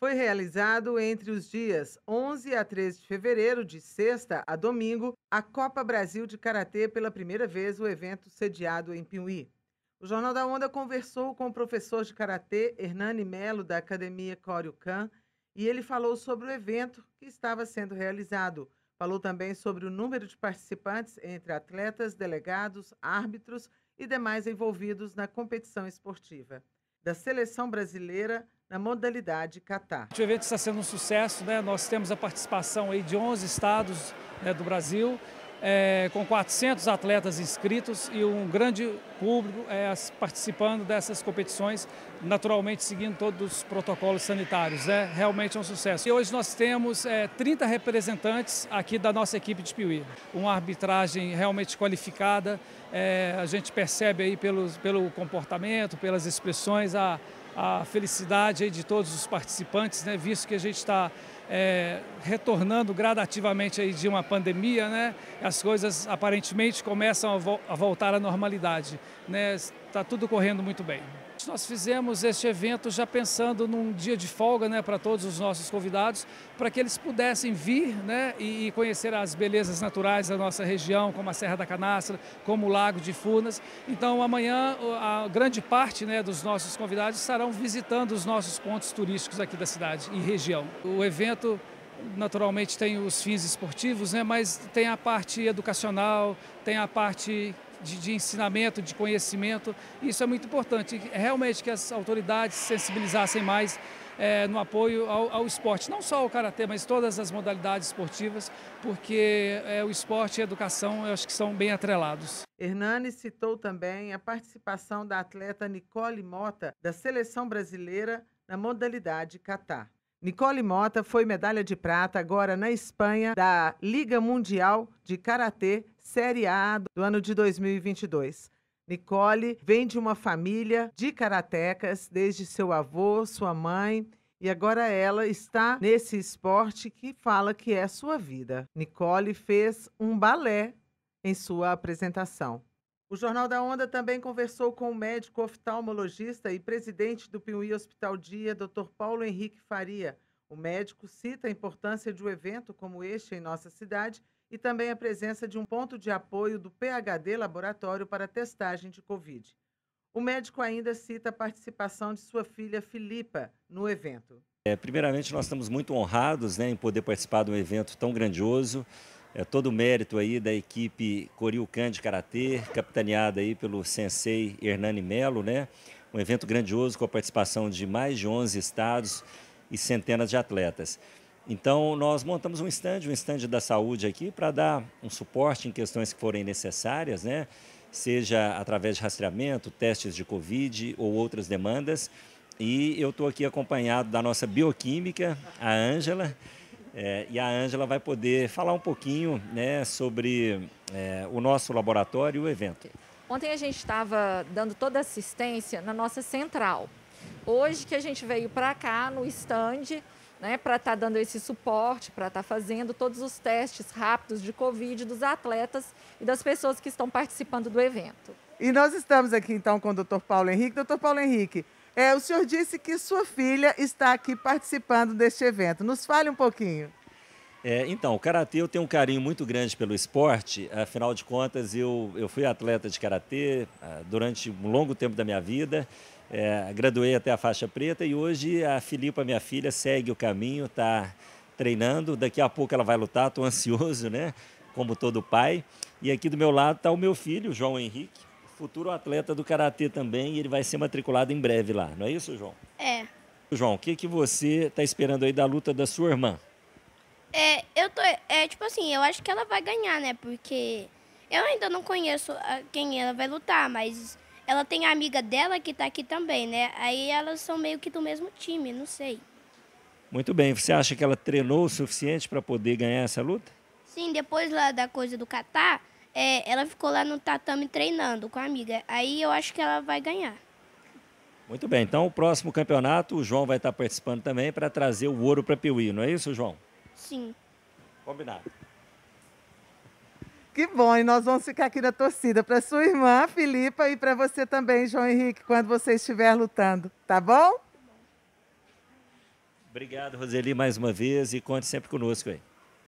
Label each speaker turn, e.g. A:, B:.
A: foi realizado entre os dias 11 a 13 de fevereiro, de sexta a domingo, a Copa Brasil de Karatê, pela primeira vez o evento sediado em Piuí. O Jornal da Onda conversou com o professor de Karatê, Hernani Melo, da Academia koryu Khan, e ele falou sobre o evento que estava sendo realizado. Falou também sobre o número de participantes entre atletas, delegados, árbitros e demais envolvidos na competição esportiva. Da seleção brasileira, na modalidade
B: Catar. O evento está sendo um sucesso, né? nós temos a participação aí de 11 estados né, do Brasil, é, com 400 atletas inscritos e um grande público é, participando dessas competições, naturalmente seguindo todos os protocolos sanitários. É né? realmente é um sucesso. E hoje nós temos é, 30 representantes aqui da nossa equipe de Piuí. Uma arbitragem realmente qualificada, é, a gente percebe aí pelos, pelo comportamento, pelas expressões, a a felicidade de todos os participantes, né, visto que a gente está é, retornando gradativamente aí de uma pandemia, né, as coisas aparentemente começam a, vo a voltar à normalidade. Está né, tá tudo correndo muito bem nós fizemos este evento já pensando num dia de folga né, para todos os nossos convidados, para que eles pudessem vir né, e, conhecer as belezas naturais da nossa região, como a Serra da Canastra, como o Lago de Furnas. Então, amanhã, a grande parte né, dos nossos convidados estarão visitando os nossos pontos turísticos aqui da cidade e região. O evento naturalmente tem os fins esportivos, né, mas tem a parte educacional, tem a parte de, de, ensinamento, de conhecimento. Isso é muito importante. Realmente que as autoridades se sensibilizassem mais é, no apoio ao, ao, esporte, não só ao karatê, mas todas as modalidades esportivas, porque é, o esporte e a educação eu acho que são bem atrelados. Hernani citou também a participação
A: da atleta Nicole Mota, da seleção brasileira, na modalidade Catar. Nicole Mota foi medalha de prata agora na Espanha da Liga Mundial de Karatê Série A do ano de 2022. Nicole vem de uma família de karatecas, desde seu avô, sua mãe, e agora ela está nesse esporte que fala que é sua vida. Nicole fez um balé em sua apresentação. O Jornal da Onda também conversou com o médico oftalmologista e presidente do Piuí Hospital Dia, Dr. Paulo Henrique Faria. O médico cita a importância de um evento como este em nossa cidade e também a presença de um ponto de apoio do PHD Laboratório para testagem de Covid. O médico ainda cita a participação de sua filha Filipa no evento.
C: É, primeiramente, nós estamos muito honrados né, em poder participar de um evento tão grandioso é todo o mérito aí da equipe Coriucan de Karatê, capitaneada aí pelo sensei Hernani Melo, né? Um evento grandioso com a participação de mais de 11 estados e centenas de atletas. Então, nós montamos um stand, um stand da saúde aqui, para dar um suporte em questões que forem necessárias, né? Seja através de rastreamento, testes de Covid ou outras demandas. E eu estou aqui acompanhado da nossa bioquímica, a Ângela é, e a Ângela vai poder falar um pouquinho né, sobre é, o nosso laboratório e o evento. Ontem a gente estava dando toda assistência na nossa central. Hoje que a gente veio para cá no stand, né, para estar tá dando esse suporte, para estar tá fazendo todos os testes rápidos de Covid dos atletas e das pessoas que estão participando do evento.
A: E nós estamos aqui então com o Dr. Paulo Henrique. Dr. Paulo Henrique, é, o senhor disse que sua filha está aqui participando deste evento. Nos fale um pouquinho.
C: É, então, o Karatê eu tenho um carinho muito grande pelo esporte, afinal de contas eu, eu fui atleta de Karatê ah, durante um longo tempo da minha vida, é, graduei até a faixa preta e hoje a Filipa, minha filha, segue o caminho, está treinando, daqui a pouco ela vai lutar, estou ansioso, né, como todo pai. E aqui do meu lado está o meu filho, João Henrique, futuro atleta do Karatê também, e ele vai ser matriculado em breve lá, não é isso, João? É. João, o que, que você está esperando aí da luta da sua irmã?
B: É, eu tô. É tipo assim, eu acho que ela vai ganhar, né? Porque eu ainda não conheço ah, quem ela vai lutar, mas ela tem a amiga dela que está aqui também, né? Aí elas são meio que do mesmo time, não sei.
C: Muito bem, você acha que ela treinou o suficiente para poder ganhar essa luta?
B: Sim, depois lá da coisa do Catar, é, ela ficou lá no tatame treinando com a amiga. Aí eu acho que ela vai ganhar.
C: Muito bem, então o próximo campeonato o João vai estar participando também para trazer o ouro para Piuí, não é isso, João? Sim. Combinado.
A: Que bom, e nós vamos ficar aqui na torcida para sua irmã, Filipa, e para você também, João Henrique, quando você estiver lutando, tá bom?
C: Obrigado, Roseli, mais uma vez, e conte sempre conosco aí.